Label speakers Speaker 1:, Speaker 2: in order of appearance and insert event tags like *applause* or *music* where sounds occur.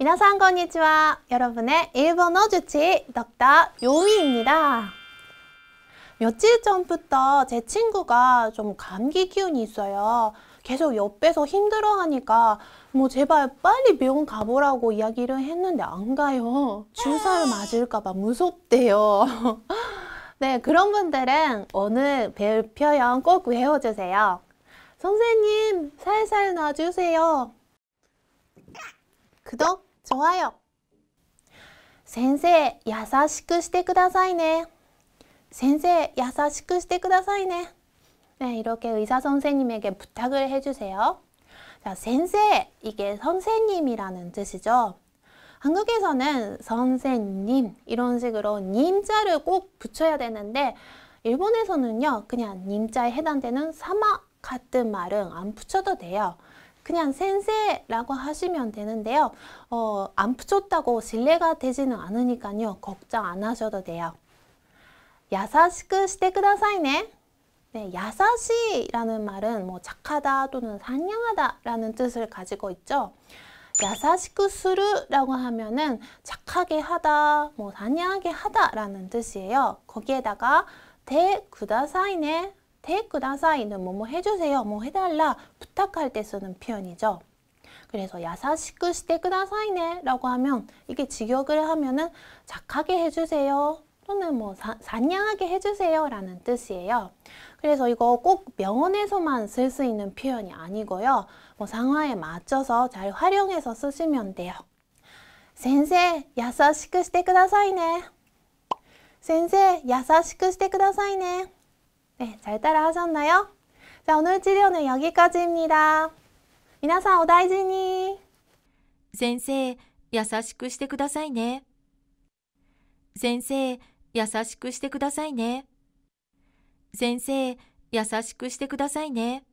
Speaker 1: 미나상 건니치와 여러분의 일본어 주치 덕다 요미입니다. 며칠 전부터 제 친구가 좀 감기 기운이 있어요. 계속 옆에서 힘들어하니까 뭐 제발 빨리 병원 가보라고 이야기를 했는데 안 가요. 주사를 맞을까봐 무섭대요. *laughs* 네, 그런 분들은 오늘 배울 표현 꼭 외워주세요. 선생님, 살살 놔주세요. 구독, 좋아요. 先生、優しくしてくださいね。先生、優しくしてくださいね. 네, 이렇게 의사 선생님에게 부탁을 해주세요. 자, 센세 이게 선생님이라는 뜻이죠. 한국에서는 선생님 이런 식으로 님자를 꼭 붙여야 되는데 일본에서는요 그냥 님자에 해당되는 사마 같은 말은 안 붙여도 돼요. 그냥 센세라고 하시면 되는데요. 어, 안 붙였다고 실례가 되지는 않으니까요. 걱정 안 하셔도 돼요. 야사시크 시대 그다사이네. 네, 야사시라는 말은 뭐 착하다 또는 상냥하다라는 뜻을 가지고 있죠. 야사시크 수르라고 하면은 착하게 하다, 뭐 상냥하게 하다라는 뜻이에요. 거기에다가 대 구다사이네 테이크다사이는 뭐 뭐 해주세요, 뭐 해달라 부탁할 때 쓰는 표현이죠. 그래서 야사시크 시대그다사이네 라고 하면 이게 직역을 하면은 착하게 해주세요 또는 뭐 사, 냥하게 해주세요 라는 뜻이에요. 그래서 이거 꼭 명언에서만 쓸 수 있는 표현이 아니고요. 뭐 상황에 맞춰서 잘 활용해서 쓰시면 돼요. 선생, 야사시크 시대그다사이네. 선생, 야사시크 시대그다사이네. 네잘따라하셨나요자오늘치료는여기까지입니다皆さんお大事に선생優しくしてくださいね선생優しくしてくださいね先生、優しくしてくださいね。